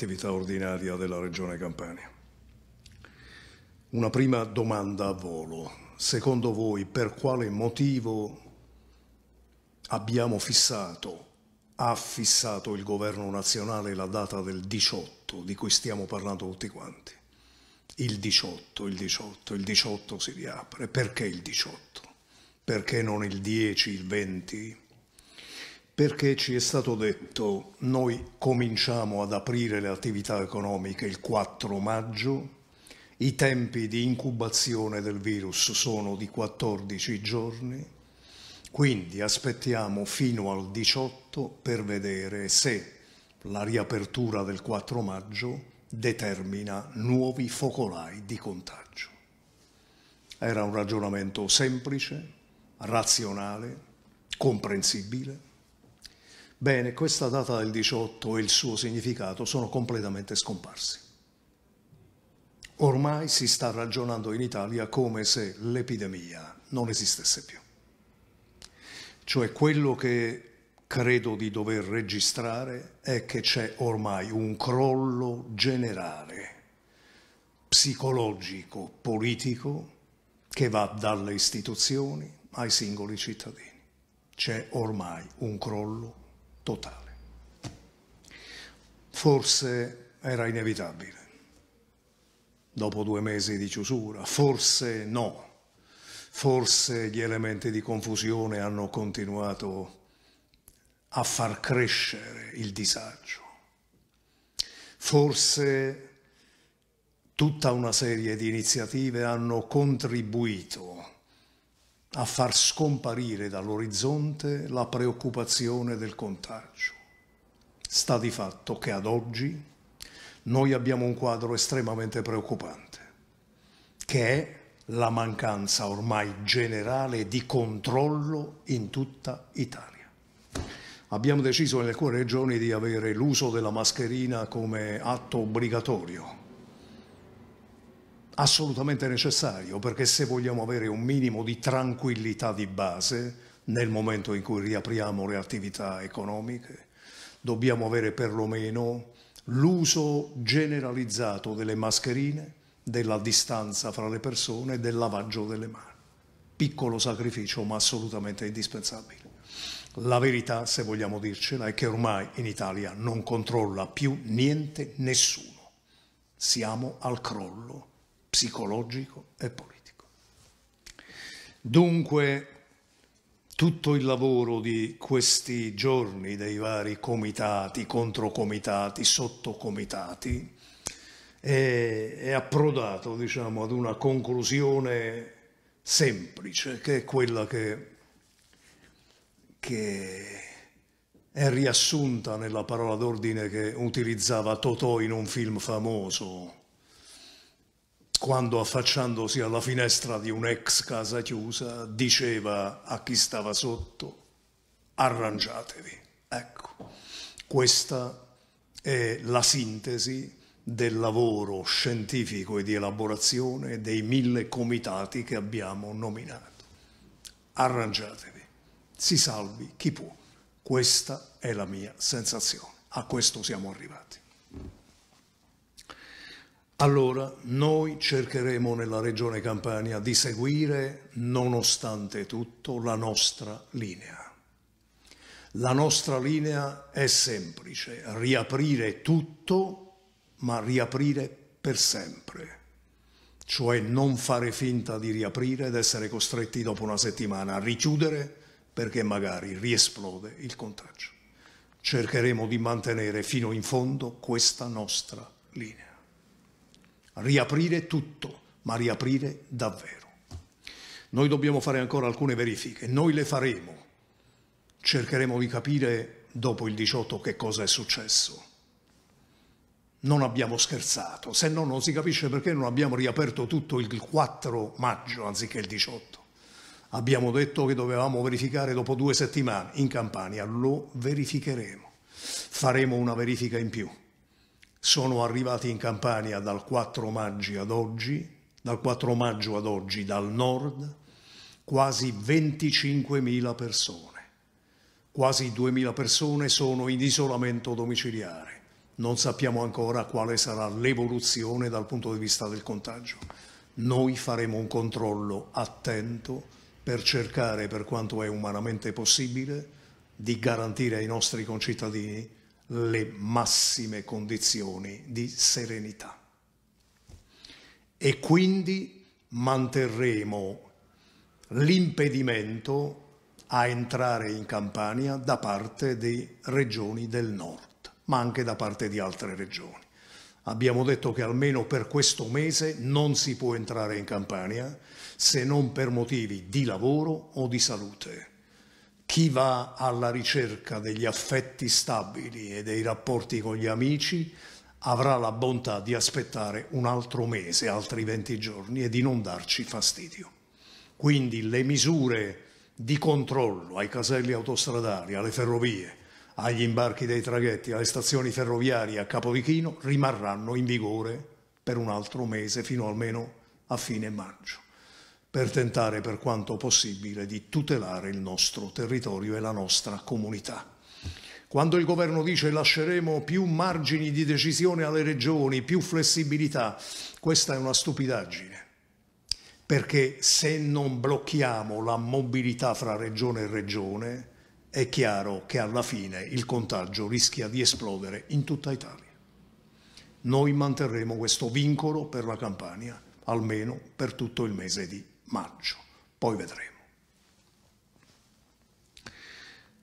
l'attività ordinaria della Regione Campania. Una prima domanda a volo. Secondo voi per quale motivo abbiamo fissato, ha fissato il governo nazionale la data del 18 di cui stiamo parlando tutti quanti? Il 18, il 18, il 18 si riapre. Perché il 18? Perché non il 10, il 20, perché ci è stato detto noi cominciamo ad aprire le attività economiche il 4 maggio, i tempi di incubazione del virus sono di 14 giorni, quindi aspettiamo fino al 18 per vedere se la riapertura del 4 maggio determina nuovi focolai di contagio. Era un ragionamento semplice, razionale, comprensibile Bene, questa data del 18 e il suo significato sono completamente scomparsi. Ormai si sta ragionando in Italia come se l'epidemia non esistesse più. Cioè quello che credo di dover registrare è che c'è ormai un crollo generale, psicologico, politico, che va dalle istituzioni ai singoli cittadini. C'è ormai un crollo totale. Forse era inevitabile, dopo due mesi di chiusura, forse no, forse gli elementi di confusione hanno continuato a far crescere il disagio, forse tutta una serie di iniziative hanno contribuito a far scomparire dall'orizzonte la preoccupazione del contagio. Sta di fatto che ad oggi noi abbiamo un quadro estremamente preoccupante, che è la mancanza ormai generale di controllo in tutta Italia. Abbiamo deciso in alcune regioni di avere l'uso della mascherina come atto obbligatorio assolutamente necessario perché se vogliamo avere un minimo di tranquillità di base nel momento in cui riapriamo le attività economiche, dobbiamo avere perlomeno l'uso generalizzato delle mascherine, della distanza fra le persone e del lavaggio delle mani. Piccolo sacrificio ma assolutamente indispensabile. La verità, se vogliamo dircela, è che ormai in Italia non controlla più niente nessuno. Siamo al crollo psicologico e politico. Dunque tutto il lavoro di questi giorni dei vari comitati, controcomitati, sottocomitati è, è approdato diciamo, ad una conclusione semplice che è quella che, che è riassunta nella parola d'ordine che utilizzava Totò in un film famoso, quando affacciandosi alla finestra di un'ex casa chiusa diceva a chi stava sotto arrangiatevi. Ecco, questa è la sintesi del lavoro scientifico e di elaborazione dei mille comitati che abbiamo nominato. Arrangiatevi, si salvi chi può. Questa è la mia sensazione. A questo siamo arrivati allora noi cercheremo nella Regione Campania di seguire, nonostante tutto, la nostra linea. La nostra linea è semplice, riaprire tutto, ma riaprire per sempre. Cioè non fare finta di riaprire ed essere costretti dopo una settimana a richiudere perché magari riesplode il contagio. Cercheremo di mantenere fino in fondo questa nostra linea riaprire tutto, ma riaprire davvero. Noi dobbiamo fare ancora alcune verifiche, noi le faremo, cercheremo di capire dopo il 18 che cosa è successo. Non abbiamo scherzato, se no non si capisce perché non abbiamo riaperto tutto il 4 maggio anziché il 18. Abbiamo detto che dovevamo verificare dopo due settimane in Campania, lo verificheremo, faremo una verifica in più sono arrivati in Campania dal 4 maggio ad oggi, dal, maggio ad oggi, dal nord, quasi 25.000 persone. Quasi 2.000 persone sono in isolamento domiciliare. Non sappiamo ancora quale sarà l'evoluzione dal punto di vista del contagio. Noi faremo un controllo attento per cercare, per quanto è umanamente possibile, di garantire ai nostri concittadini le massime condizioni di serenità. E quindi manterremo l'impedimento a entrare in Campania da parte di regioni del nord, ma anche da parte di altre regioni. Abbiamo detto che almeno per questo mese non si può entrare in Campania se non per motivi di lavoro o di salute chi va alla ricerca degli affetti stabili e dei rapporti con gli amici avrà la bontà di aspettare un altro mese, altri 20 giorni e di non darci fastidio. Quindi le misure di controllo ai caselli autostradali, alle ferrovie, agli imbarchi dei traghetti, alle stazioni ferroviarie a Capodichino rimarranno in vigore per un altro mese fino almeno a fine maggio per tentare per quanto possibile di tutelare il nostro territorio e la nostra comunità. Quando il governo dice lasceremo più margini di decisione alle regioni, più flessibilità, questa è una stupidaggine, perché se non blocchiamo la mobilità fra regione e regione, è chiaro che alla fine il contagio rischia di esplodere in tutta Italia. Noi manterremo questo vincolo per la Campania, almeno per tutto il mese di maggio, poi vedremo.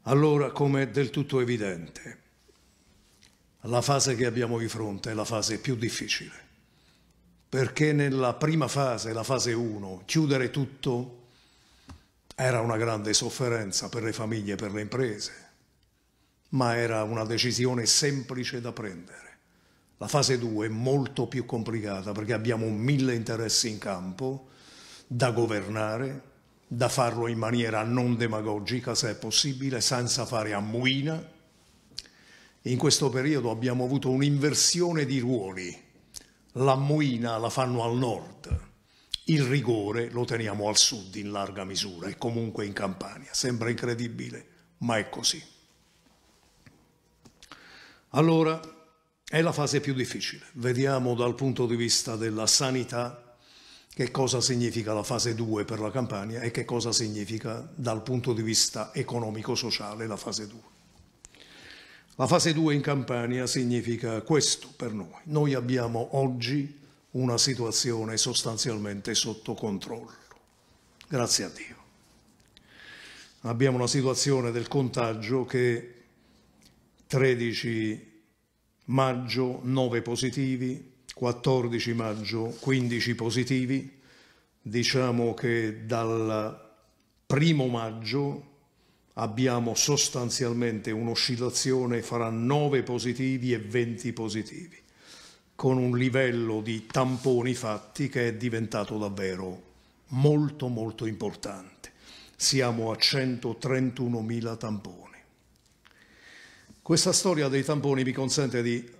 Allora, come è del tutto evidente, la fase che abbiamo di fronte è la fase più difficile, perché nella prima fase, la fase 1, chiudere tutto era una grande sofferenza per le famiglie e per le imprese, ma era una decisione semplice da prendere. La fase 2 è molto più complicata perché abbiamo mille interessi in campo da governare, da farlo in maniera non demagogica se è possibile, senza fare ammuina. In questo periodo abbiamo avuto un'inversione di ruoli. L'ammuina la fanno al nord, il rigore lo teniamo al sud in larga misura e comunque in Campania. Sembra incredibile, ma è così. Allora, è la fase più difficile. Vediamo dal punto di vista della sanità che cosa significa la fase 2 per la Campania e che cosa significa dal punto di vista economico-sociale la fase 2. La fase 2 in Campania significa questo per noi. Noi abbiamo oggi una situazione sostanzialmente sotto controllo, grazie a Dio. Abbiamo una situazione del contagio che 13 maggio 9 positivi, 14 maggio 15 positivi, diciamo che dal primo maggio abbiamo sostanzialmente un'oscillazione fra 9 positivi e 20 positivi, con un livello di tamponi fatti che è diventato davvero molto molto importante. Siamo a 131.000 tamponi. Questa storia dei tamponi mi consente di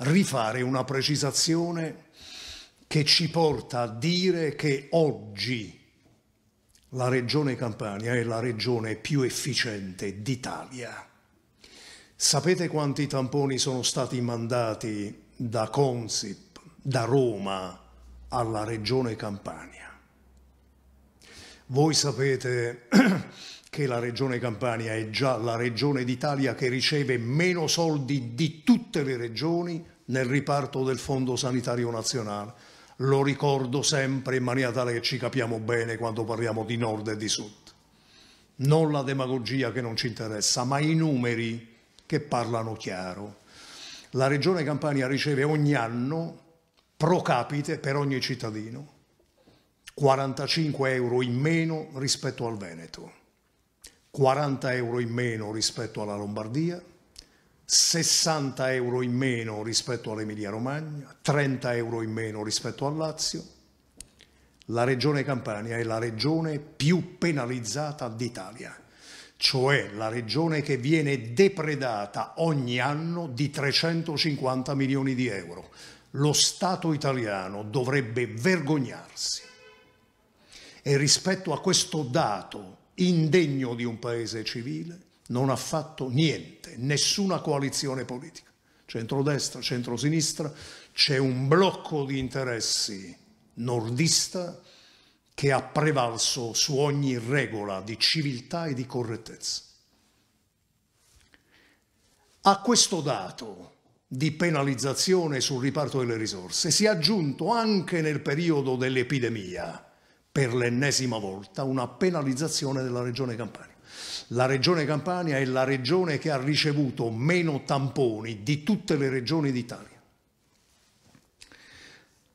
rifare una precisazione che ci porta a dire che oggi la regione Campania è la regione più efficiente d'Italia. Sapete quanti tamponi sono stati mandati da Consip, da Roma, alla regione Campania? Voi sapete che la regione Campania è già la regione d'Italia che riceve meno soldi di tutte le regioni nel riparto del Fondo Sanitario Nazionale. Lo ricordo sempre in maniera tale che ci capiamo bene quando parliamo di nord e di sud. Non la demagogia che non ci interessa, ma i numeri che parlano chiaro. La regione Campania riceve ogni anno pro capite per ogni cittadino 45 euro in meno rispetto al Veneto. 40 euro in meno rispetto alla Lombardia, 60 euro in meno rispetto all'Emilia Romagna, 30 euro in meno rispetto al Lazio. La regione Campania è la regione più penalizzata d'Italia, cioè la regione che viene depredata ogni anno di 350 milioni di euro. Lo Stato italiano dovrebbe vergognarsi. E rispetto a questo dato indegno di un paese civile, non ha fatto niente, nessuna coalizione politica. Centrodestra, centrosinistra, c'è un blocco di interessi nordista che ha prevalso su ogni regola di civiltà e di correttezza. A questo dato di penalizzazione sul riparto delle risorse si è aggiunto anche nel periodo dell'epidemia per l'ennesima volta una penalizzazione della Regione Campania. La Regione Campania è la regione che ha ricevuto meno tamponi di tutte le regioni d'Italia.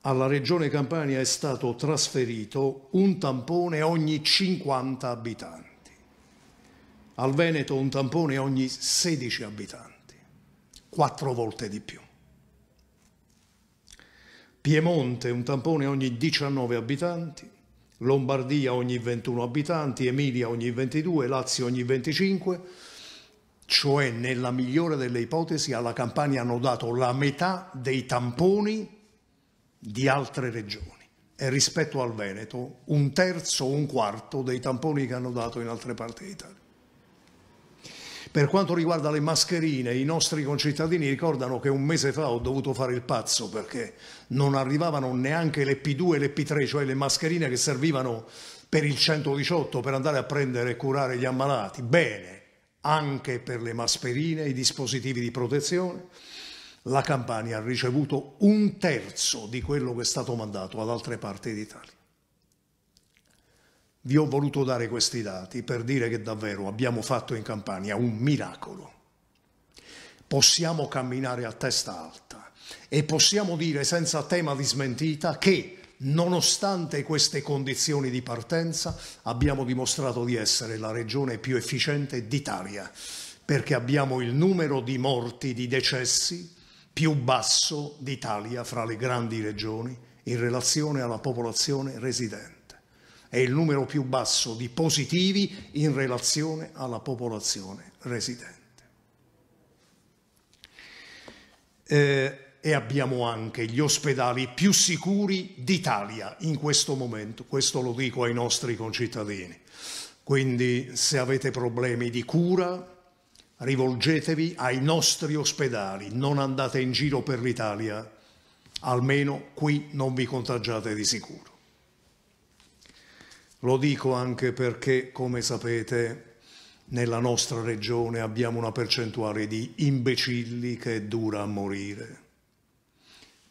Alla Regione Campania è stato trasferito un tampone ogni 50 abitanti, al Veneto un tampone ogni 16 abitanti, quattro volte di più. Piemonte un tampone ogni 19 abitanti, Lombardia ogni 21 abitanti, Emilia ogni 22, Lazio ogni 25, cioè nella migliore delle ipotesi alla Campania hanno dato la metà dei tamponi di altre regioni e rispetto al Veneto un terzo o un quarto dei tamponi che hanno dato in altre parti d'Italia. Per quanto riguarda le mascherine, i nostri concittadini ricordano che un mese fa ho dovuto fare il pazzo perché non arrivavano neanche le P2 e le P3, cioè le mascherine che servivano per il 118 per andare a prendere e curare gli ammalati. Bene, anche per le mascherine, i dispositivi di protezione. La Campania ha ricevuto un terzo di quello che è stato mandato ad altre parti d'Italia. Vi ho voluto dare questi dati per dire che davvero abbiamo fatto in Campania un miracolo. Possiamo camminare a testa alta e possiamo dire senza tema di smentita che nonostante queste condizioni di partenza abbiamo dimostrato di essere la regione più efficiente d'Italia perché abbiamo il numero di morti, di decessi più basso d'Italia fra le grandi regioni in relazione alla popolazione residente è il numero più basso di positivi in relazione alla popolazione residente. Eh, e abbiamo anche gli ospedali più sicuri d'Italia in questo momento, questo lo dico ai nostri concittadini. Quindi se avete problemi di cura, rivolgetevi ai nostri ospedali, non andate in giro per l'Italia, almeno qui non vi contagiate di sicuro. Lo dico anche perché, come sapete, nella nostra regione abbiamo una percentuale di imbecilli che è dura a morire.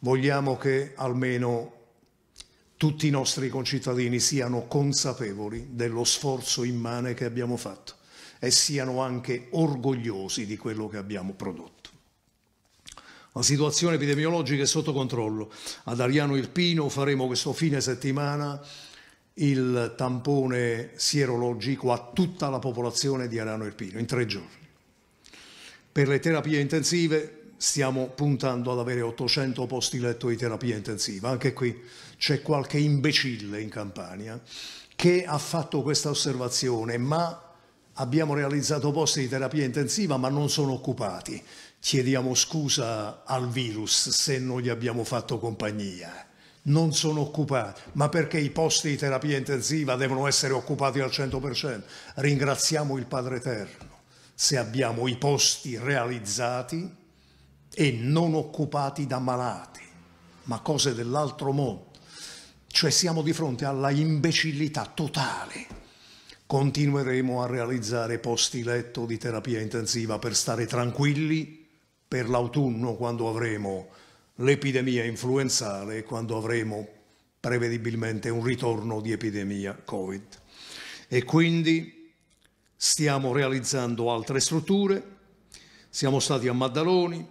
Vogliamo che almeno tutti i nostri concittadini siano consapevoli dello sforzo immane che abbiamo fatto e siano anche orgogliosi di quello che abbiamo prodotto. La situazione epidemiologica è sotto controllo. Ad Ariano Irpino faremo questo fine settimana il tampone sierologico a tutta la popolazione di Arano Irpino in tre giorni. Per le terapie intensive stiamo puntando ad avere 800 posti letto di terapia intensiva. Anche qui c'è qualche imbecille in Campania che ha fatto questa osservazione, ma abbiamo realizzato posti di terapia intensiva ma non sono occupati. Chiediamo scusa al virus se non gli abbiamo fatto compagnia non sono occupati, ma perché i posti di terapia intensiva devono essere occupati al 100%. Ringraziamo il Padre Eterno se abbiamo i posti realizzati e non occupati da malati, ma cose dell'altro mondo. Cioè siamo di fronte alla imbecillità totale. Continueremo a realizzare posti letto di terapia intensiva per stare tranquilli per l'autunno quando avremo l'epidemia influenzale e quando avremo prevedibilmente un ritorno di epidemia Covid. E quindi stiamo realizzando altre strutture, siamo stati a Maddaloni,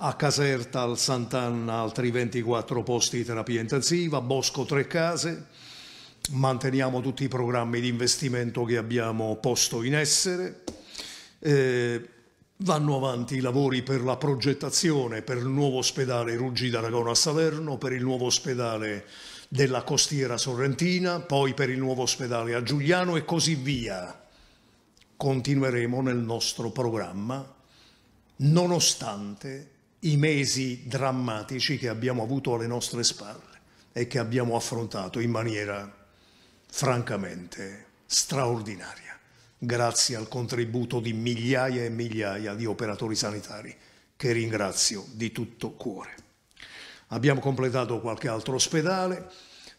a Caserta, al Sant'Anna altri 24 posti di terapia intensiva, Bosco tre case, manteniamo tutti i programmi di investimento che abbiamo posto in essere. Eh, Vanno avanti i lavori per la progettazione per il nuovo ospedale Ruggi d'Aragona a Salerno, per il nuovo ospedale della costiera sorrentina, poi per il nuovo ospedale a Giuliano e così via. Continueremo nel nostro programma nonostante i mesi drammatici che abbiamo avuto alle nostre spalle e che abbiamo affrontato in maniera francamente straordinaria grazie al contributo di migliaia e migliaia di operatori sanitari, che ringrazio di tutto cuore. Abbiamo completato qualche altro ospedale,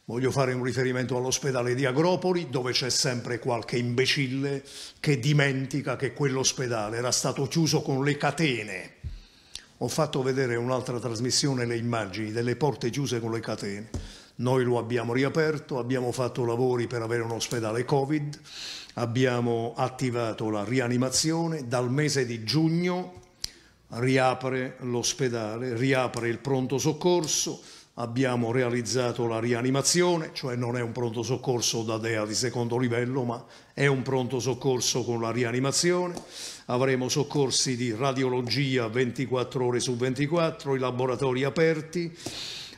voglio fare un riferimento all'ospedale di Agropoli, dove c'è sempre qualche imbecille che dimentica che quell'ospedale era stato chiuso con le catene. Ho fatto vedere un'altra trasmissione le immagini delle porte chiuse con le catene noi lo abbiamo riaperto, abbiamo fatto lavori per avere un ospedale Covid, abbiamo attivato la rianimazione, dal mese di giugno riapre l'ospedale, riapre il pronto soccorso, abbiamo realizzato la rianimazione, cioè non è un pronto soccorso da DEA di secondo livello, ma è un pronto soccorso con la rianimazione, avremo soccorsi di radiologia 24 ore su 24, i laboratori aperti,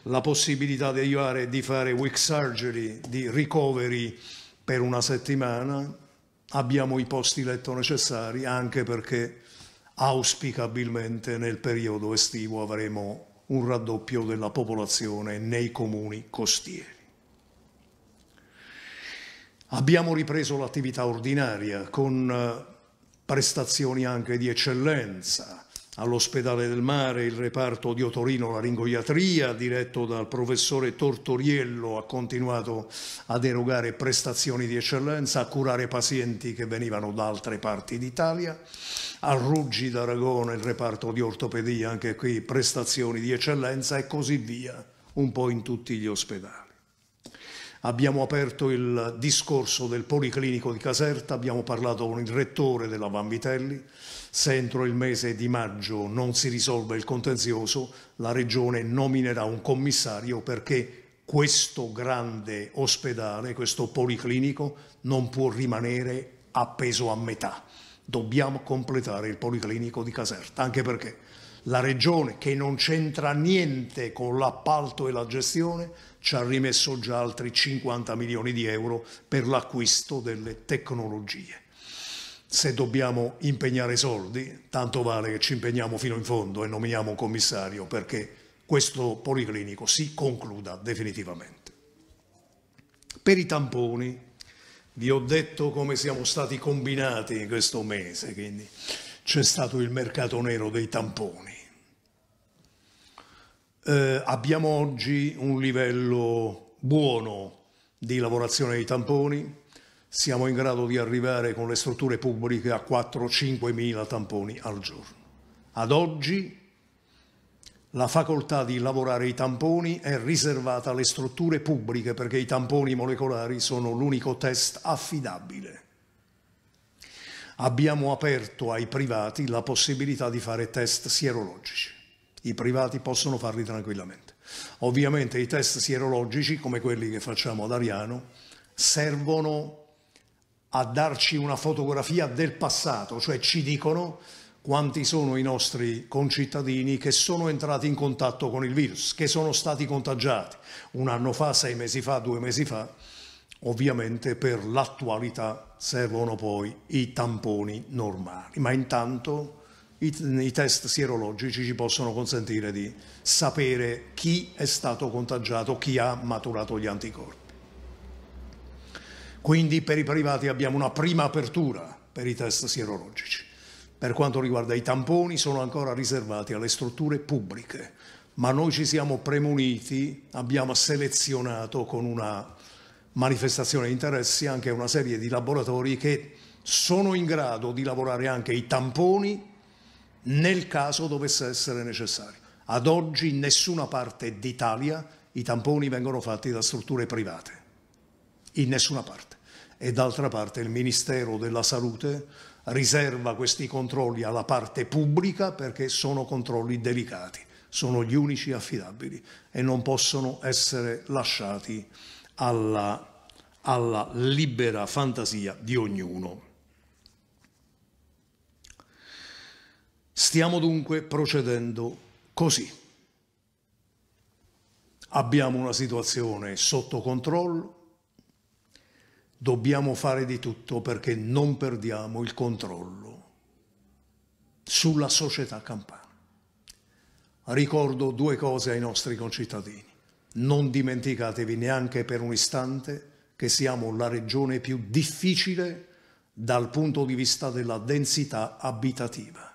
la possibilità di arrivare di fare week surgery, di ricoveri per una settimana, abbiamo i posti letto necessari anche perché auspicabilmente nel periodo estivo avremo un raddoppio della popolazione nei comuni costieri. Abbiamo ripreso l'attività ordinaria con eh, prestazioni anche di eccellenza, all'ospedale del mare il reparto di otorino laringoiatria diretto dal professore Tortoriello ha continuato ad erogare prestazioni di eccellenza, a curare pazienti che venivano da altre parti d'Italia, a Ruggi d'Aragona il reparto di ortopedia, anche qui prestazioni di eccellenza e così via, un po' in tutti gli ospedali. Abbiamo aperto il discorso del Policlinico di Caserta, abbiamo parlato con il rettore della Vanvitelli, se entro il mese di maggio non si risolve il contenzioso, la Regione nominerà un commissario perché questo grande ospedale, questo policlinico, non può rimanere appeso a metà. Dobbiamo completare il policlinico di Caserta, anche perché la Regione, che non c'entra niente con l'appalto e la gestione, ci ha rimesso già altri 50 milioni di euro per l'acquisto delle tecnologie se dobbiamo impegnare soldi, tanto vale che ci impegniamo fino in fondo e nominiamo un commissario perché questo policlinico si concluda definitivamente. Per i tamponi, vi ho detto come siamo stati combinati in questo mese, quindi c'è stato il mercato nero dei tamponi. Eh, abbiamo oggi un livello buono di lavorazione dei tamponi, siamo in grado di arrivare con le strutture pubbliche a 4-5 mila tamponi al giorno. Ad oggi la facoltà di lavorare i tamponi è riservata alle strutture pubbliche perché i tamponi molecolari sono l'unico test affidabile. Abbiamo aperto ai privati la possibilità di fare test sierologici. I privati possono farli tranquillamente. Ovviamente i test sierologici, come quelli che facciamo ad Ariano, servono a darci una fotografia del passato, cioè ci dicono quanti sono i nostri concittadini che sono entrati in contatto con il virus, che sono stati contagiati un anno fa, sei mesi fa, due mesi fa. Ovviamente per l'attualità servono poi i tamponi normali, ma intanto i, i test sierologici ci possono consentire di sapere chi è stato contagiato, chi ha maturato gli anticorpi. Quindi per i privati abbiamo una prima apertura per i test sierologici. Per quanto riguarda i tamponi sono ancora riservati alle strutture pubbliche, ma noi ci siamo premuniti, abbiamo selezionato con una manifestazione di interessi anche una serie di laboratori che sono in grado di lavorare anche i tamponi nel caso dovesse essere necessario. Ad oggi in nessuna parte d'Italia i tamponi vengono fatti da strutture private, in nessuna parte e d'altra parte il Ministero della Salute riserva questi controlli alla parte pubblica perché sono controlli delicati, sono gli unici affidabili e non possono essere lasciati alla, alla libera fantasia di ognuno. Stiamo dunque procedendo così. Abbiamo una situazione sotto controllo, dobbiamo fare di tutto perché non perdiamo il controllo sulla società campana. Ricordo due cose ai nostri concittadini. Non dimenticatevi neanche per un istante che siamo la regione più difficile dal punto di vista della densità abitativa.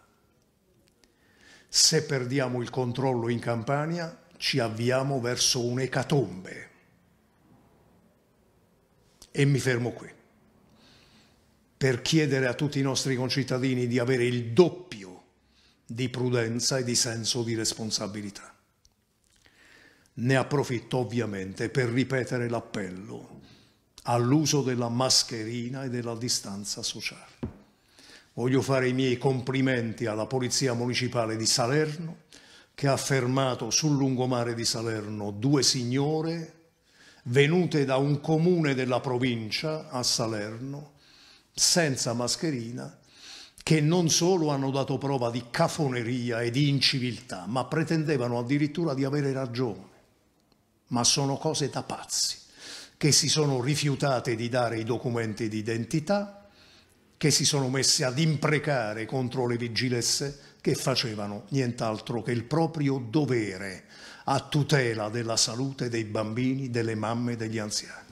Se perdiamo il controllo in Campania ci avviamo verso un'ecatombe e mi fermo qui. Per chiedere a tutti i nostri concittadini di avere il doppio di prudenza e di senso di responsabilità. Ne approfitto ovviamente per ripetere l'appello all'uso della mascherina e della distanza sociale. Voglio fare i miei complimenti alla Polizia Municipale di Salerno che ha fermato sul lungomare di Salerno due signore venute da un comune della provincia a Salerno, senza mascherina, che non solo hanno dato prova di cafoneria e di inciviltà, ma pretendevano addirittura di avere ragione. Ma sono cose da pazzi, che si sono rifiutate di dare i documenti d'identità, che si sono messe ad imprecare contro le vigilesse che facevano nient'altro che il proprio dovere a tutela della salute dei bambini, delle mamme e degli anziani.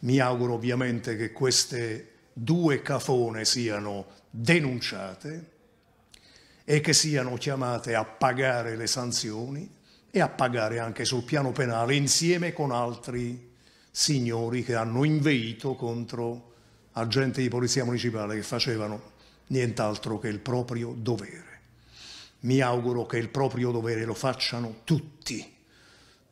Mi auguro ovviamente che queste due cafone siano denunciate e che siano chiamate a pagare le sanzioni e a pagare anche sul piano penale insieme con altri signori che hanno inveito contro agenti di polizia municipale che facevano nient'altro che il proprio dovere mi auguro che il proprio dovere lo facciano tutti,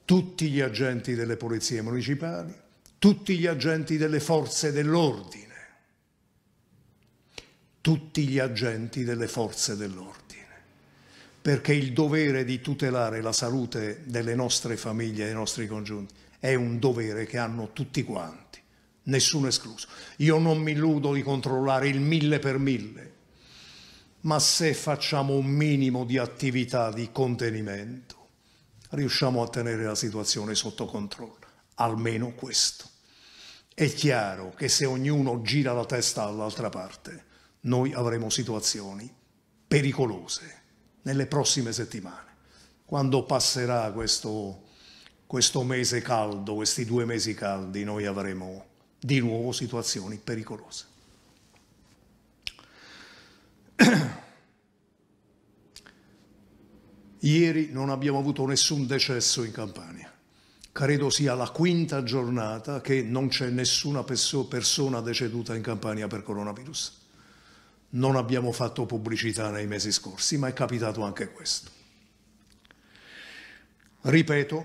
tutti gli agenti delle polizie municipali, tutti gli agenti delle forze dell'ordine, tutti gli agenti delle forze dell'ordine, perché il dovere di tutelare la salute delle nostre famiglie dei nostri congiunti è un dovere che hanno tutti quanti, nessuno escluso. Io non mi illudo di controllare il mille per mille, ma se facciamo un minimo di attività di contenimento riusciamo a tenere la situazione sotto controllo, almeno questo. È chiaro che se ognuno gira la testa dall'altra parte, noi avremo situazioni pericolose nelle prossime settimane. Quando passerà questo, questo mese caldo, questi due mesi caldi, noi avremo di nuovo situazioni pericolose. Ieri non abbiamo avuto nessun decesso in Campania. Credo sia la quinta giornata che non c'è nessuna persona deceduta in Campania per coronavirus. Non abbiamo fatto pubblicità nei mesi scorsi, ma è capitato anche questo. Ripeto,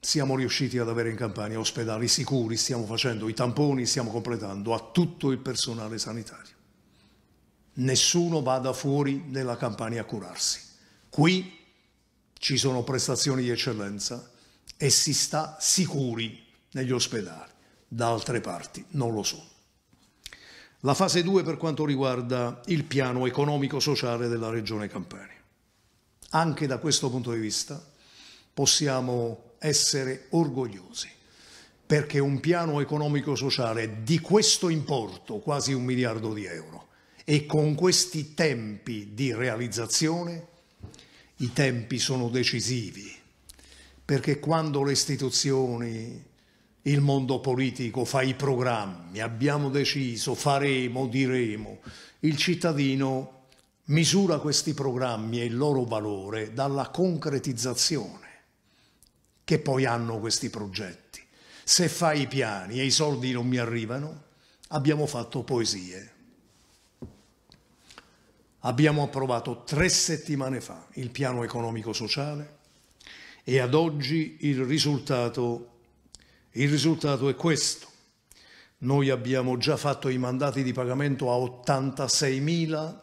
siamo riusciti ad avere in Campania ospedali sicuri, stiamo facendo i tamponi, stiamo completando a tutto il personale sanitario nessuno vada fuori nella Campania a curarsi. Qui ci sono prestazioni di eccellenza e si sta sicuri negli ospedali, da altre parti non lo sono. La fase 2 per quanto riguarda il piano economico-sociale della Regione Campania. Anche da questo punto di vista possiamo essere orgogliosi perché un piano economico-sociale di questo importo, quasi un miliardo di euro, e con questi tempi di realizzazione i tempi sono decisivi, perché quando le istituzioni, il mondo politico fa i programmi, abbiamo deciso, faremo, diremo, il cittadino misura questi programmi e il loro valore dalla concretizzazione che poi hanno questi progetti. Se fai i piani e i soldi non mi arrivano, abbiamo fatto poesie. Abbiamo approvato tre settimane fa il piano economico-sociale e ad oggi il risultato, il risultato è questo. Noi abbiamo già fatto i mandati di pagamento a 86.000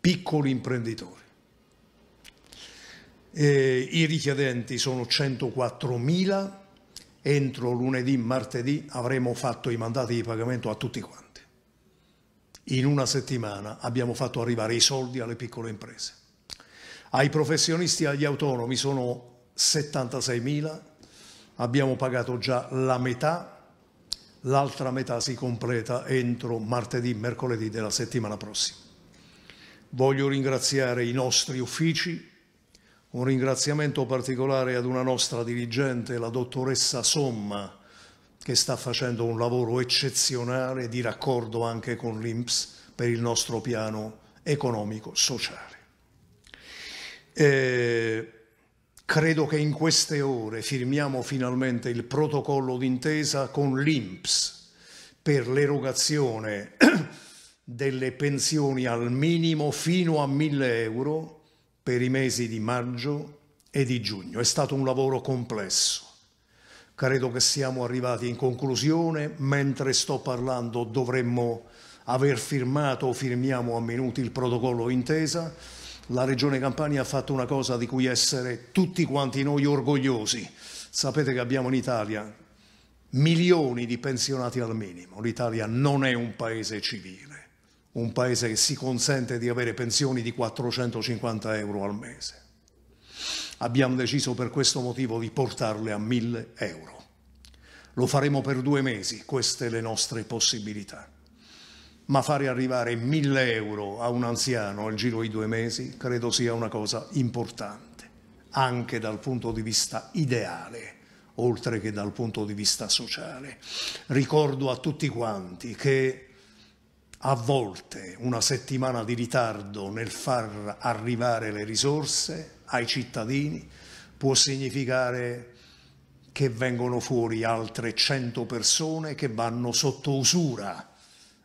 piccoli imprenditori. E I richiedenti sono 104.000. Entro lunedì, martedì avremo fatto i mandati di pagamento a tutti quanti. In una settimana abbiamo fatto arrivare i soldi alle piccole imprese. Ai professionisti e agli autonomi sono 76.000, abbiamo pagato già la metà, l'altra metà si completa entro martedì, mercoledì della settimana prossima. Voglio ringraziare i nostri uffici, un ringraziamento particolare ad una nostra dirigente, la dottoressa Somma, che sta facendo un lavoro eccezionale di raccordo anche con l'INPS per il nostro piano economico-sociale. Eh, credo che in queste ore firmiamo finalmente il protocollo d'intesa con l'INPS per l'erogazione delle pensioni al minimo fino a 1000 euro per i mesi di maggio e di giugno. È stato un lavoro complesso credo che siamo arrivati in conclusione, mentre sto parlando dovremmo aver firmato o firmiamo a minuti il protocollo intesa, la Regione Campania ha fatto una cosa di cui essere tutti quanti noi orgogliosi. Sapete che abbiamo in Italia milioni di pensionati al minimo, l'Italia non è un paese civile, un paese che si consente di avere pensioni di 450 euro al mese abbiamo deciso per questo motivo di portarle a 1000 euro. Lo faremo per due mesi, queste le nostre possibilità. Ma fare arrivare 1000 euro a un anziano al giro di due mesi credo sia una cosa importante, anche dal punto di vista ideale oltre che dal punto di vista sociale. Ricordo a tutti quanti che a volte una settimana di ritardo nel far arrivare le risorse ai cittadini, può significare che vengono fuori altre 100 persone che vanno sotto usura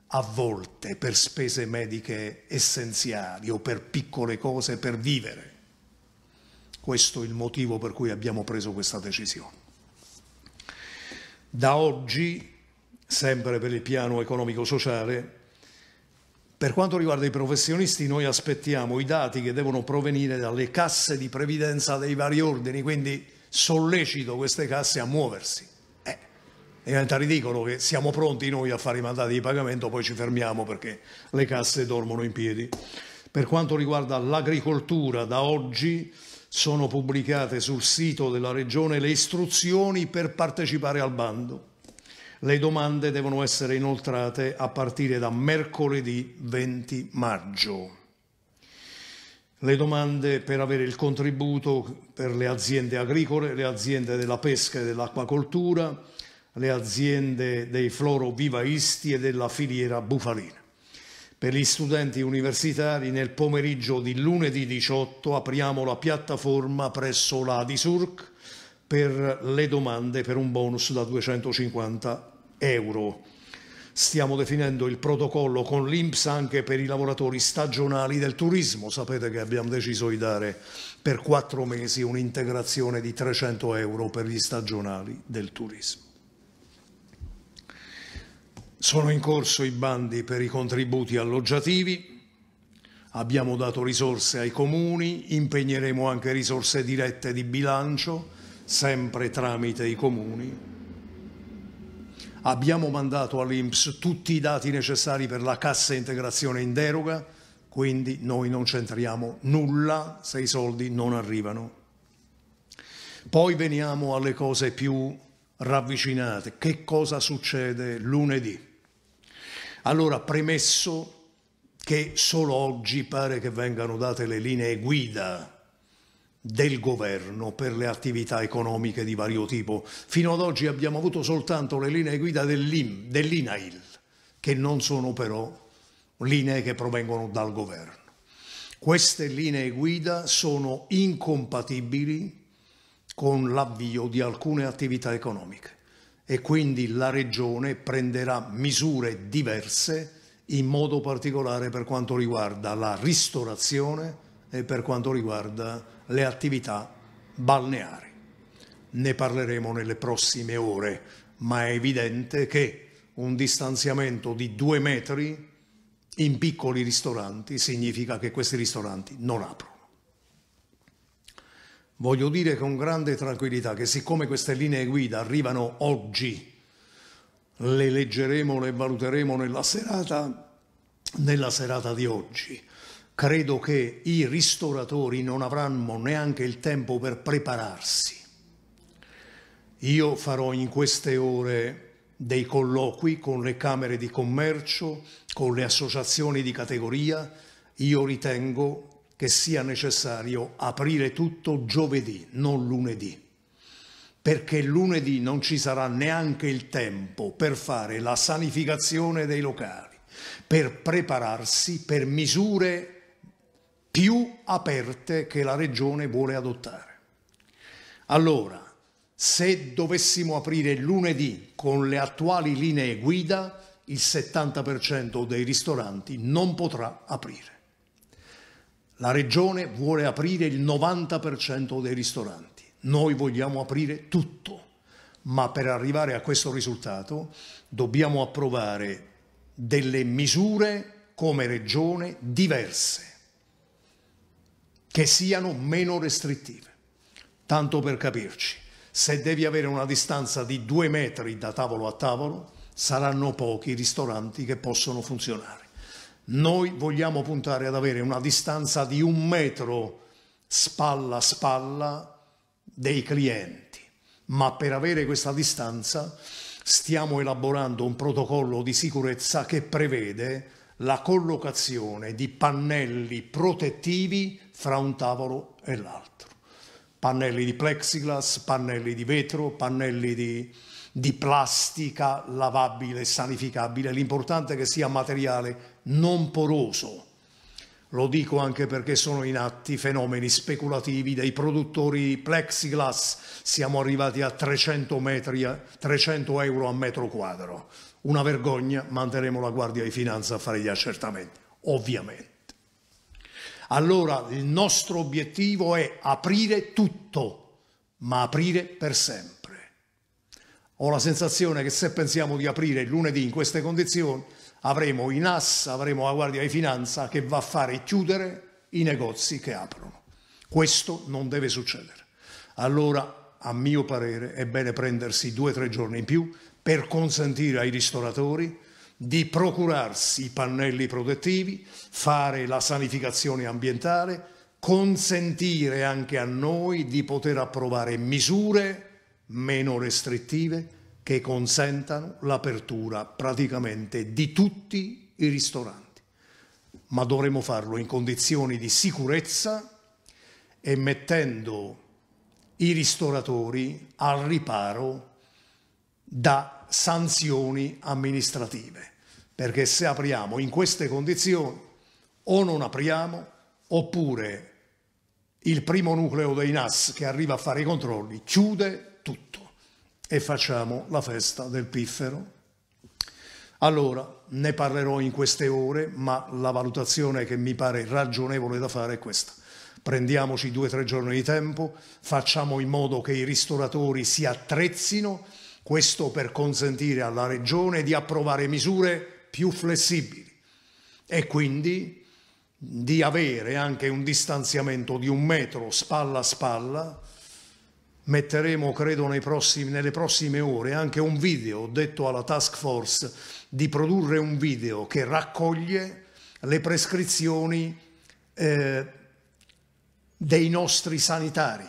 a volte per spese mediche essenziali o per piccole cose per vivere. Questo è il motivo per cui abbiamo preso questa decisione. Da oggi, sempre per il piano economico-sociale, per quanto riguarda i professionisti, noi aspettiamo i dati che devono provenire dalle casse di previdenza dei vari ordini, quindi sollecito queste casse a muoversi. Eh, diventa ridicolo che siamo pronti noi a fare i mandati di pagamento, poi ci fermiamo perché le casse dormono in piedi. Per quanto riguarda l'agricoltura, da oggi sono pubblicate sul sito della Regione le istruzioni per partecipare al bando. Le domande devono essere inoltrate a partire da mercoledì 20 maggio. Le domande per avere il contributo per le aziende agricole, le aziende della pesca e dell'acquacoltura, le aziende dei florovivaisti e della filiera bufalina. Per gli studenti universitari nel pomeriggio di lunedì 18 apriamo la piattaforma presso la Disurc per le domande per un bonus da 250 euro euro. Stiamo definendo il protocollo con l'INPS anche per i lavoratori stagionali del turismo. Sapete che abbiamo deciso di dare per quattro mesi un'integrazione di 300 euro per gli stagionali del turismo. Sono in corso i bandi per i contributi alloggiativi, abbiamo dato risorse ai comuni, impegneremo anche risorse dirette di bilancio, sempre tramite i comuni, Abbiamo mandato all'Inps tutti i dati necessari per la cassa integrazione in deroga, quindi noi non c'entriamo nulla se i soldi non arrivano. Poi veniamo alle cose più ravvicinate. Che cosa succede lunedì? Allora, premesso che solo oggi pare che vengano date le linee guida del governo per le attività economiche di vario tipo. Fino ad oggi abbiamo avuto soltanto le linee guida dell'INAIL, che non sono però linee che provengono dal governo. Queste linee guida sono incompatibili con l'avvio di alcune attività economiche e quindi la Regione prenderà misure diverse in modo particolare per quanto riguarda la ristorazione e per quanto riguarda le attività balneari. Ne parleremo nelle prossime ore, ma è evidente che un distanziamento di due metri in piccoli ristoranti significa che questi ristoranti non aprono. Voglio dire con grande tranquillità che siccome queste linee guida arrivano oggi, le leggeremo, le valuteremo nella serata, nella serata di oggi credo che i ristoratori non avranno neanche il tempo per prepararsi. Io farò in queste ore dei colloqui con le Camere di Commercio, con le associazioni di categoria. Io ritengo che sia necessario aprire tutto giovedì, non lunedì, perché lunedì non ci sarà neanche il tempo per fare la sanificazione dei locali, per prepararsi per misure più aperte che la regione vuole adottare. Allora, se dovessimo aprire lunedì con le attuali linee guida, il 70% dei ristoranti non potrà aprire. La regione vuole aprire il 90% dei ristoranti. Noi vogliamo aprire tutto, ma per arrivare a questo risultato dobbiamo approvare delle misure come regione diverse che siano meno restrittive. Tanto per capirci, se devi avere una distanza di due metri da tavolo a tavolo, saranno pochi i ristoranti che possono funzionare. Noi vogliamo puntare ad avere una distanza di un metro spalla a spalla dei clienti, ma per avere questa distanza stiamo elaborando un protocollo di sicurezza che prevede la collocazione di pannelli protettivi fra un tavolo e l'altro. Pannelli di plexiglass, pannelli di vetro, pannelli di, di plastica lavabile, sanificabile. L'importante è che sia materiale non poroso. Lo dico anche perché sono in atti fenomeni speculativi dei produttori plexiglass. Siamo arrivati a 300, metri, 300 euro a metro quadro. Una vergogna, manteremo la Guardia di Finanza a fare gli accertamenti, ovviamente. Allora il nostro obiettivo è aprire tutto, ma aprire per sempre. Ho la sensazione che se pensiamo di aprire lunedì in queste condizioni, avremo i NAS, avremo la Guardia di Finanza che va a fare chiudere i negozi che aprono. Questo non deve succedere. Allora, a mio parere, è bene prendersi due o tre giorni in più per consentire ai ristoratori di procurarsi i pannelli protettivi, fare la sanificazione ambientale, consentire anche a noi di poter approvare misure meno restrittive che consentano l'apertura praticamente di tutti i ristoranti. Ma dovremo farlo in condizioni di sicurezza e mettendo i ristoratori al riparo da sanzioni amministrative, perché se apriamo in queste condizioni o non apriamo oppure il primo nucleo dei NAS che arriva a fare i controlli chiude tutto e facciamo la festa del piffero. Allora, ne parlerò in queste ore, ma la valutazione che mi pare ragionevole da fare è questa. Prendiamoci due o tre giorni di tempo, facciamo in modo che i ristoratori si attrezzino questo per consentire alla Regione di approvare misure più flessibili e quindi di avere anche un distanziamento di un metro spalla a spalla. Metteremo, credo, prossimi, nelle prossime ore anche un video, ho detto alla task force di produrre un video che raccoglie le prescrizioni eh, dei nostri sanitari,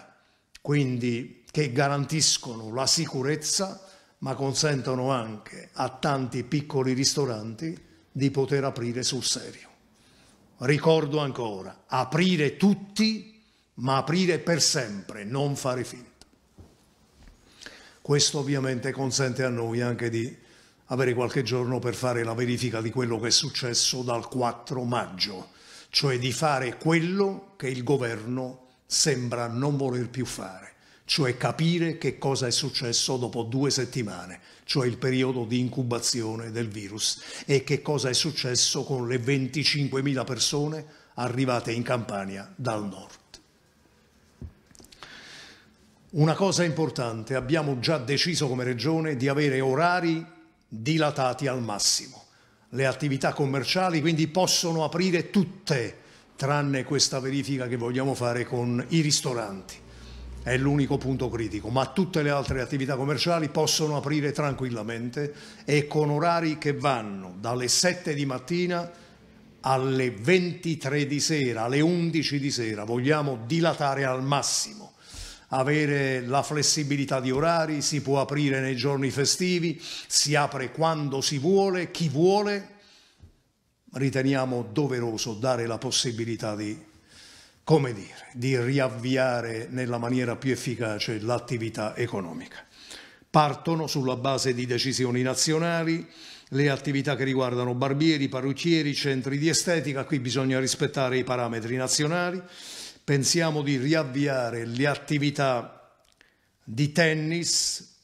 quindi che garantiscono la sicurezza ma consentono anche a tanti piccoli ristoranti di poter aprire sul serio. Ricordo ancora, aprire tutti, ma aprire per sempre, non fare finta. Questo ovviamente consente a noi anche di avere qualche giorno per fare la verifica di quello che è successo dal 4 maggio, cioè di fare quello che il governo sembra non voler più fare cioè capire che cosa è successo dopo due settimane, cioè il periodo di incubazione del virus, e che cosa è successo con le 25.000 persone arrivate in Campania dal nord. Una cosa importante, abbiamo già deciso come Regione di avere orari dilatati al massimo. Le attività commerciali quindi possono aprire tutte, tranne questa verifica che vogliamo fare con i ristoranti è l'unico punto critico, ma tutte le altre attività commerciali possono aprire tranquillamente e con orari che vanno dalle 7 di mattina alle 23 di sera, alle 11 di sera. Vogliamo dilatare al massimo avere la flessibilità di orari, si può aprire nei giorni festivi, si apre quando si vuole, chi vuole. Riteniamo doveroso dare la possibilità di come dire, di riavviare nella maniera più efficace l'attività economica. Partono sulla base di decisioni nazionali le attività che riguardano barbieri, parrucchieri, centri di estetica, qui bisogna rispettare i parametri nazionali, pensiamo di riavviare le attività di tennis,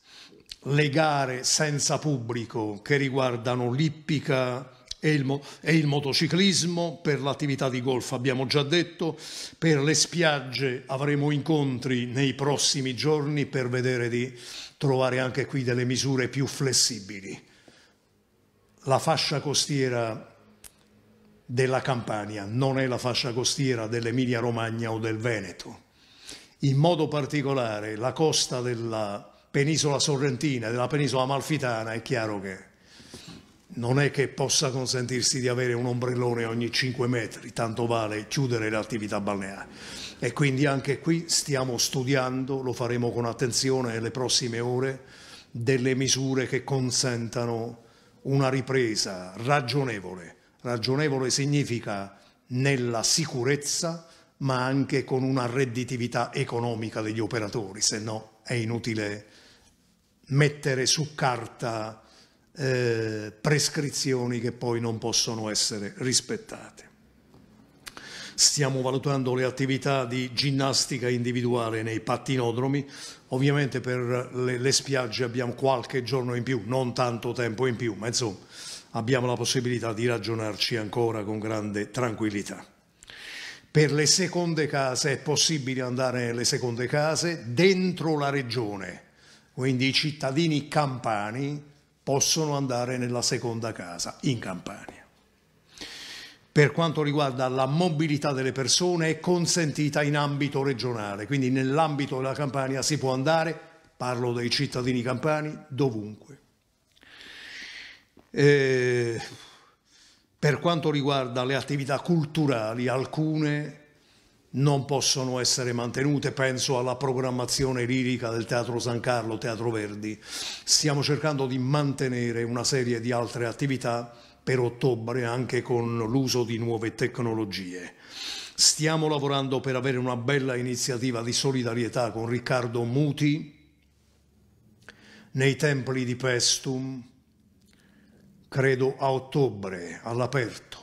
le gare senza pubblico che riguardano l'ippica, e il, e il motociclismo, per l'attività di golf abbiamo già detto, per le spiagge avremo incontri nei prossimi giorni per vedere di trovare anche qui delle misure più flessibili. La fascia costiera della Campania, non è la fascia costiera dell'Emilia Romagna o del Veneto. In modo particolare la costa della penisola sorrentina, della penisola amalfitana, è chiaro che non è che possa consentirsi di avere un ombrellone ogni 5 metri, tanto vale chiudere le attività balneare. E quindi anche qui stiamo studiando, lo faremo con attenzione nelle prossime ore, delle misure che consentano una ripresa ragionevole. Ragionevole significa nella sicurezza, ma anche con una redditività economica degli operatori, se no è inutile mettere su carta eh, prescrizioni che poi non possono essere rispettate. Stiamo valutando le attività di ginnastica individuale nei pattinodromi, ovviamente per le, le spiagge abbiamo qualche giorno in più, non tanto tempo in più, ma insomma abbiamo la possibilità di ragionarci ancora con grande tranquillità. Per le seconde case è possibile andare nelle seconde case dentro la regione, quindi i cittadini campani possono andare nella seconda casa in Campania. Per quanto riguarda la mobilità delle persone è consentita in ambito regionale, quindi nell'ambito della Campania si può andare, parlo dei cittadini campani, dovunque. E eh, per quanto riguarda le attività culturali, alcune non possono essere mantenute, penso alla programmazione lirica del Teatro San Carlo, Teatro Verdi. Stiamo cercando di mantenere una serie di altre attività per ottobre anche con l'uso di nuove tecnologie. Stiamo lavorando per avere una bella iniziativa di solidarietà con Riccardo Muti nei templi di Pestum, credo a ottobre, all'aperto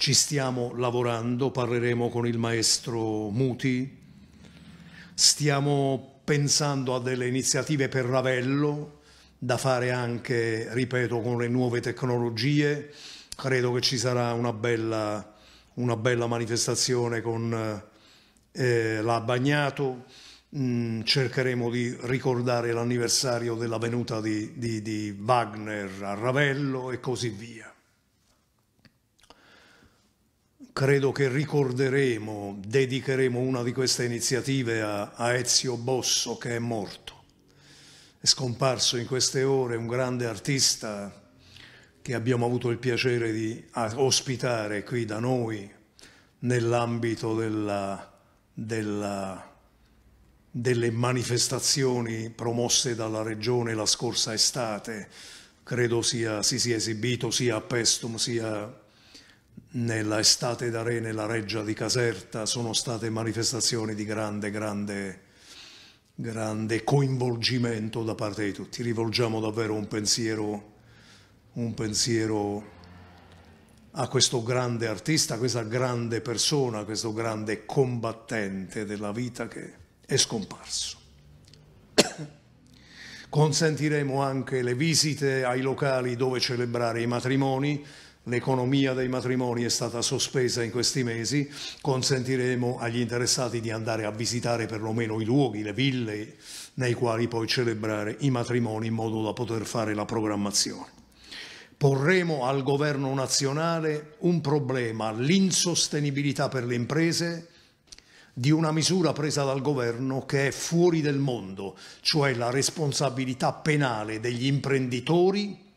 ci stiamo lavorando, parleremo con il maestro Muti, stiamo pensando a delle iniziative per Ravello da fare anche, ripeto, con le nuove tecnologie, credo che ci sarà una bella, una bella manifestazione con eh, la Bagnato, mm, cercheremo di ricordare l'anniversario della venuta di, di, di Wagner a Ravello e così via. credo che ricorderemo, dedicheremo una di queste iniziative a, a Ezio Bosso che è morto. È scomparso in queste ore un grande artista che abbiamo avuto il piacere di ospitare qui da noi nell'ambito della, della, delle manifestazioni promosse dalla Regione la scorsa estate. Credo sia, si sia esibito sia a Pestum sia nella estate da nella reggia di Caserta sono state manifestazioni di grande, grande, grande coinvolgimento da parte di tutti. Rivolgiamo davvero un pensiero, un pensiero a questo grande artista, a questa grande persona, a questo grande combattente della vita che è scomparso. Consentiremo anche le visite ai locali dove celebrare i matrimoni, l'economia dei matrimoni è stata sospesa in questi mesi, consentiremo agli interessati di andare a visitare perlomeno i luoghi, le ville nei quali poi celebrare i matrimoni in modo da poter fare la programmazione. Porremo al governo nazionale un problema, l'insostenibilità per le imprese di una misura presa dal governo che è fuori del mondo, cioè la responsabilità penale degli imprenditori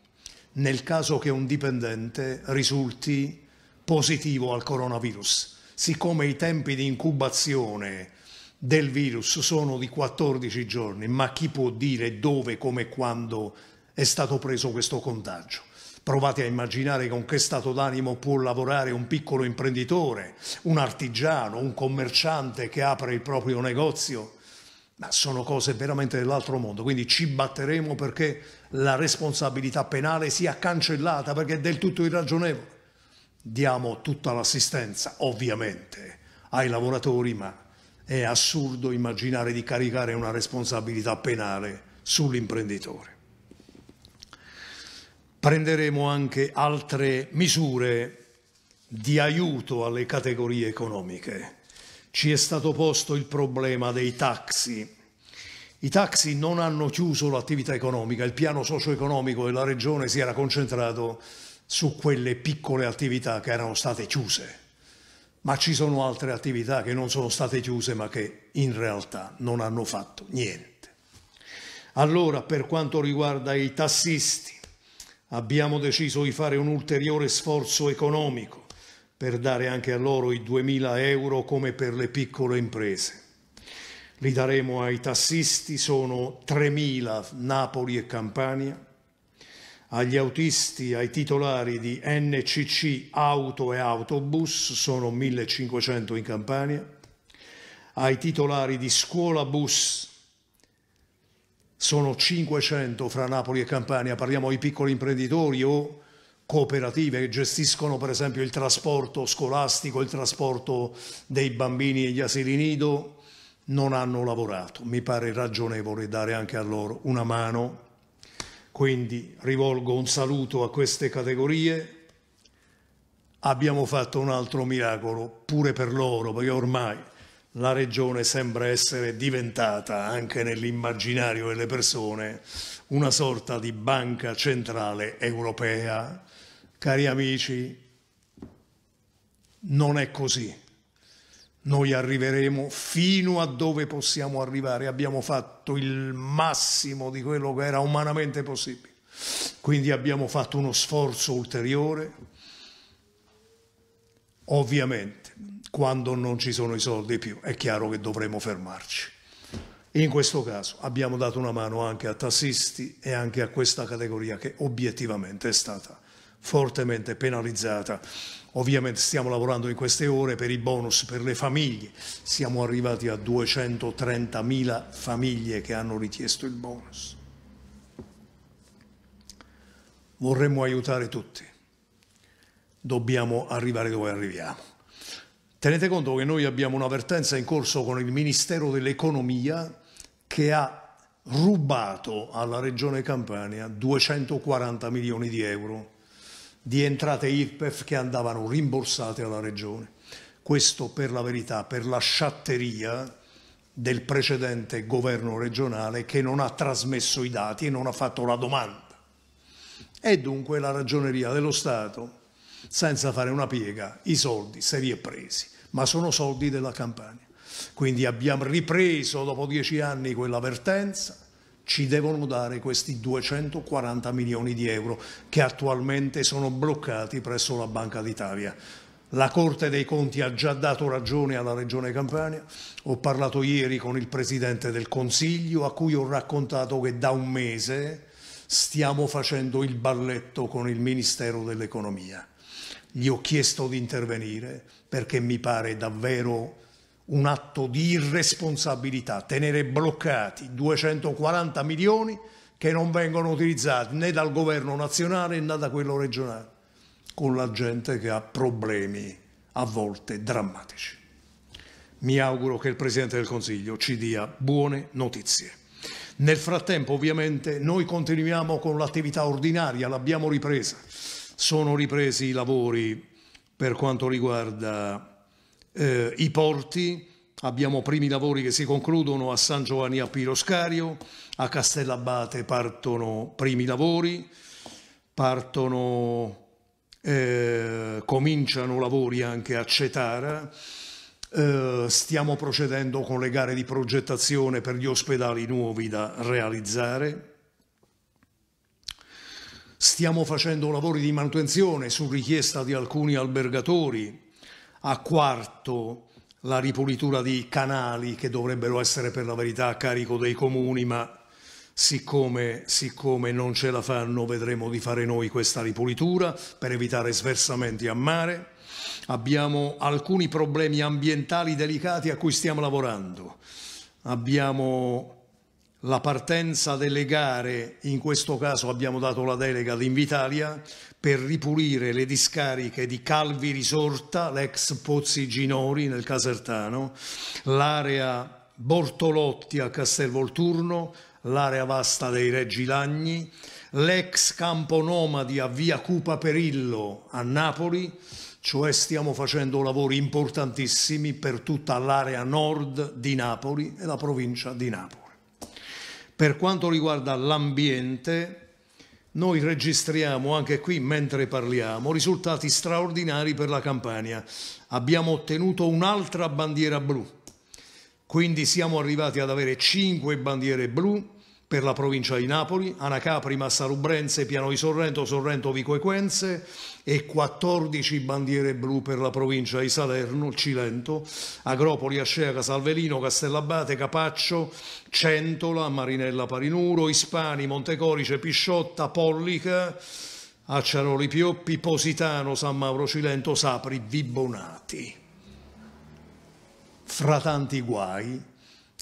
nel caso che un dipendente risulti positivo al coronavirus. Siccome i tempi di incubazione del virus sono di 14 giorni, ma chi può dire dove, come e quando è stato preso questo contagio? Provate a immaginare con che stato d'animo può lavorare un piccolo imprenditore, un artigiano, un commerciante che apre il proprio negozio ma sono cose veramente dell'altro mondo, quindi ci batteremo perché la responsabilità penale sia cancellata perché è del tutto irragionevole. Diamo tutta l'assistenza, ovviamente, ai lavoratori, ma è assurdo immaginare di caricare una responsabilità penale sull'imprenditore. Prenderemo anche altre misure di aiuto alle categorie economiche ci è stato posto il problema dei taxi. I taxi non hanno chiuso l'attività economica, il piano socio-economico della regione si era concentrato su quelle piccole attività che erano state chiuse, ma ci sono altre attività che non sono state chiuse ma che in realtà non hanno fatto niente. Allora, per quanto riguarda i tassisti, abbiamo deciso di fare un ulteriore sforzo economico per dare anche a loro i 2.000 euro come per le piccole imprese. Li daremo ai tassisti, sono 3.000 Napoli e Campania, agli autisti, ai titolari di NCC auto e autobus, sono 1.500 in Campania, ai titolari di scuola bus, sono 500 fra Napoli e Campania, parliamo ai piccoli imprenditori o cooperative che gestiscono per esempio il trasporto scolastico, il trasporto dei bambini e gli asili nido, non hanno lavorato. Mi pare ragionevole dare anche a loro una mano. Quindi rivolgo un saluto a queste categorie. Abbiamo fatto un altro miracolo pure per loro, perché ormai la regione sembra essere diventata anche nell'immaginario delle persone una sorta di banca centrale europea Cari amici, non è così. Noi arriveremo fino a dove possiamo arrivare. Abbiamo fatto il massimo di quello che era umanamente possibile. Quindi abbiamo fatto uno sforzo ulteriore. Ovviamente, quando non ci sono i soldi più, è chiaro che dovremo fermarci. In questo caso abbiamo dato una mano anche a tassisti e anche a questa categoria che obiettivamente è stata fortemente penalizzata. Ovviamente stiamo lavorando in queste ore per i bonus per le famiglie, siamo arrivati a 230.000 famiglie che hanno richiesto il bonus. Vorremmo aiutare tutti, dobbiamo arrivare dove arriviamo. Tenete conto che noi abbiamo un'avvertenza in corso con il Ministero dell'Economia che ha rubato alla Regione Campania 240 milioni di euro di entrate IRPEF che andavano rimborsate alla Regione. Questo per la verità, per la sciatteria del precedente governo regionale che non ha trasmesso i dati e non ha fatto la domanda. E dunque la ragioneria dello Stato, senza fare una piega, i soldi se li è presi, ma sono soldi della campagna. Quindi abbiamo ripreso dopo dieci anni quella vertenza, ci devono dare questi 240 milioni di euro che attualmente sono bloccati presso la Banca d'Italia. La Corte dei Conti ha già dato ragione alla Regione Campania, ho parlato ieri con il Presidente del Consiglio a cui ho raccontato che da un mese stiamo facendo il balletto con il Ministero dell'Economia. Gli ho chiesto di intervenire perché mi pare davvero un atto di irresponsabilità, tenere bloccati 240 milioni che non vengono utilizzati né dal governo nazionale né da quello regionale, con la gente che ha problemi a volte drammatici. Mi auguro che il Presidente del Consiglio ci dia buone notizie. Nel frattempo ovviamente noi continuiamo con l'attività ordinaria, l'abbiamo ripresa. Sono ripresi i lavori per quanto riguarda eh, i porti, abbiamo primi lavori che si concludono a San Giovanni a Piroscario, a Castellabate partono primi lavori, partono, eh, cominciano lavori anche a Cetara, eh, stiamo procedendo con le gare di progettazione per gli ospedali nuovi da realizzare. Stiamo facendo lavori di manutenzione su richiesta di alcuni albergatori a quarto la ripulitura di canali che dovrebbero essere per la verità a carico dei comuni, ma Siccome, siccome, non ce la fanno vedremo di fare noi questa ripulitura per evitare sversamenti a mare. Abbiamo alcuni problemi ambientali delicati a cui stiamo lavorando. Abbiamo la partenza delle gare, in questo caso abbiamo dato la delega ad Invitalia per ripulire le discariche di Calvi Risorta, l'ex Pozzi Ginori nel Casertano, l'area Bortolotti a Castel Volturno, l'area vasta dei Reggi Lagni, l'ex campo nomadi a via Cupa Perillo a Napoli, cioè stiamo facendo lavori importantissimi per tutta l'area nord di Napoli e la provincia di Napoli. Per quanto riguarda l'ambiente, noi registriamo anche qui, mentre parliamo, risultati straordinari per la Campania. Abbiamo ottenuto un'altra bandiera blu, quindi siamo arrivati ad avere cinque bandiere blu per la provincia di Napoli, Anacapri, Massa Lubrense, Piano di Sorrento, Sorrento Vico Equense, e 14 bandiere blu per la provincia di Salerno, Cilento, Agropoli, Ascega, Salvelino, Castellabate, Capaccio, Centola, Marinella Parinuro, Ispani, Montecorice, Pisciotta, Pollica, Acciaroli Pioppi, Positano, San Mauro Cilento, Sapri, Vibonati. Fra tanti guai,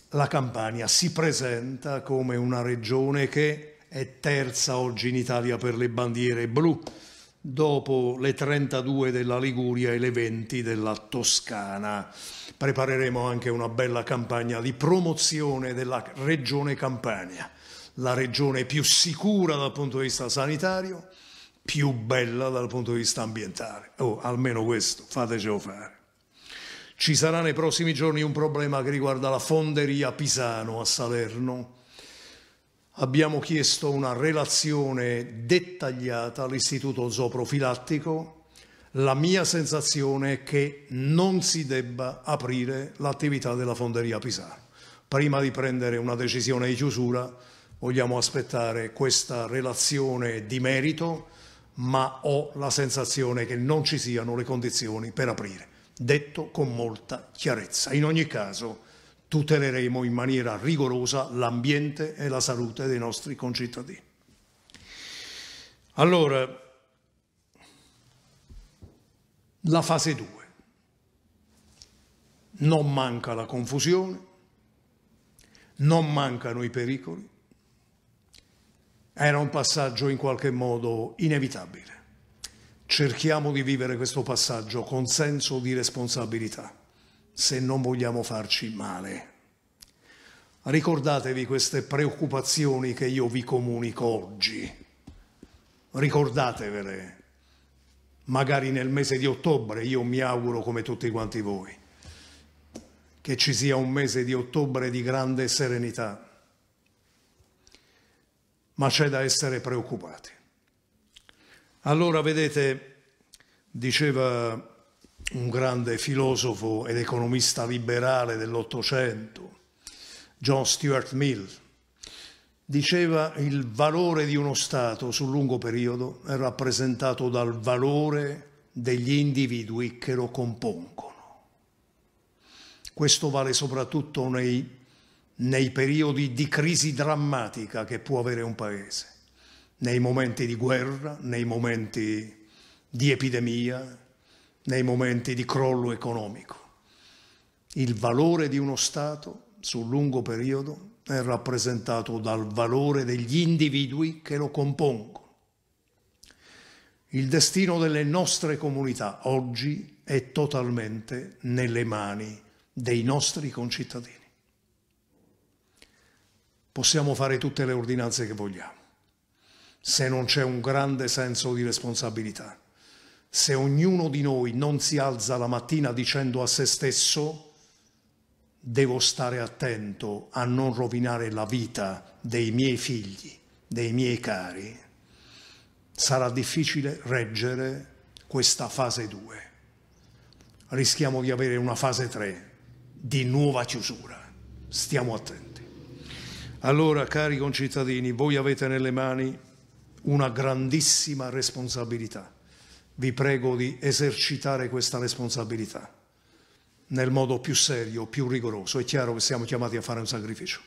la Campania si presenta come una regione che è terza oggi in Italia per le bandiere blu, dopo le 32 della Liguria e le 20 della Toscana. Prepareremo anche una bella campagna di promozione della regione Campania, la regione più sicura dal punto di vista sanitario, più bella dal punto di vista ambientale. O oh, almeno questo, fatecelo fare. Ci sarà nei prossimi giorni un problema che riguarda la fonderia Pisano a Salerno Abbiamo chiesto una relazione dettagliata all'istituto zooprofilattico. La mia sensazione è che non si debba aprire l'attività della fonderia Pisano. Prima di prendere una decisione di chiusura vogliamo aspettare questa relazione di merito, ma ho la sensazione che non ci siano le condizioni per aprire. Detto con molta chiarezza. In ogni caso tuteleremo in maniera rigorosa l'ambiente e la salute dei nostri concittadini. Allora, la fase 2. Non manca la confusione, non mancano i pericoli, era un passaggio in qualche modo inevitabile. Cerchiamo di vivere questo passaggio con senso di responsabilità se non vogliamo farci male. Ricordatevi queste preoccupazioni che io vi comunico oggi, ricordatevele, magari nel mese di ottobre, io mi auguro come tutti quanti voi, che ci sia un mese di ottobre di grande serenità, ma c'è da essere preoccupati. Allora, vedete, diceva un grande filosofo ed economista liberale dell'Ottocento, John Stuart Mill, diceva il valore di uno Stato sul lungo periodo è rappresentato dal valore degli individui che lo compongono. Questo vale soprattutto nei, nei periodi di crisi drammatica che può avere un paese, nei momenti di guerra, nei momenti di epidemia, nei momenti di crollo economico. Il valore di uno Stato sul lungo periodo è rappresentato dal valore degli individui che lo compongono. Il destino delle nostre comunità oggi è totalmente nelle mani dei nostri concittadini. Possiamo fare tutte le ordinanze che vogliamo, se non c'è un grande senso di responsabilità se ognuno di noi non si alza la mattina dicendo a se stesso devo stare attento a non rovinare la vita dei miei figli, dei miei cari, sarà difficile reggere questa fase 2. Rischiamo di avere una fase 3 di nuova chiusura. Stiamo attenti. Allora, cari concittadini, voi avete nelle mani una grandissima responsabilità vi prego di esercitare questa responsabilità nel modo più serio, più rigoroso. È chiaro che siamo chiamati a fare un sacrificio,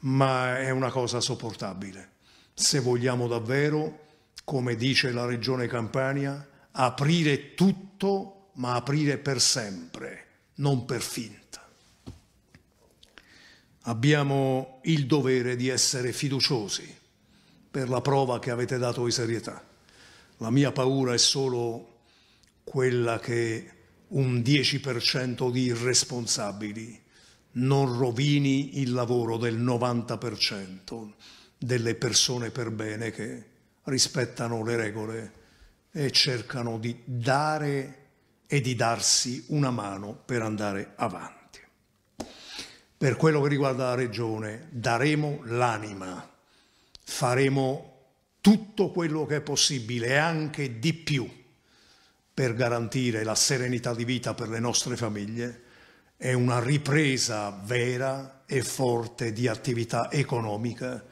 ma è una cosa sopportabile. Se vogliamo davvero, come dice la Regione Campania, aprire tutto, ma aprire per sempre, non per finta. Abbiamo il dovere di essere fiduciosi per la prova che avete dato di serietà. La mia paura è solo quella che un 10% di irresponsabili non rovini il lavoro del 90% delle persone per bene che rispettano le regole e cercano di dare e di darsi una mano per andare avanti. Per quello che riguarda la regione, daremo l'anima, faremo tutto quello che è possibile e anche di più per garantire la serenità di vita per le nostre famiglie è una ripresa vera e forte di attività economica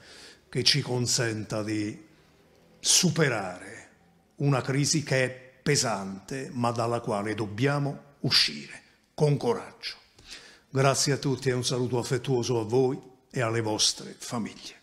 che ci consenta di superare una crisi che è pesante ma dalla quale dobbiamo uscire con coraggio. Grazie a tutti e un saluto affettuoso a voi e alle vostre famiglie.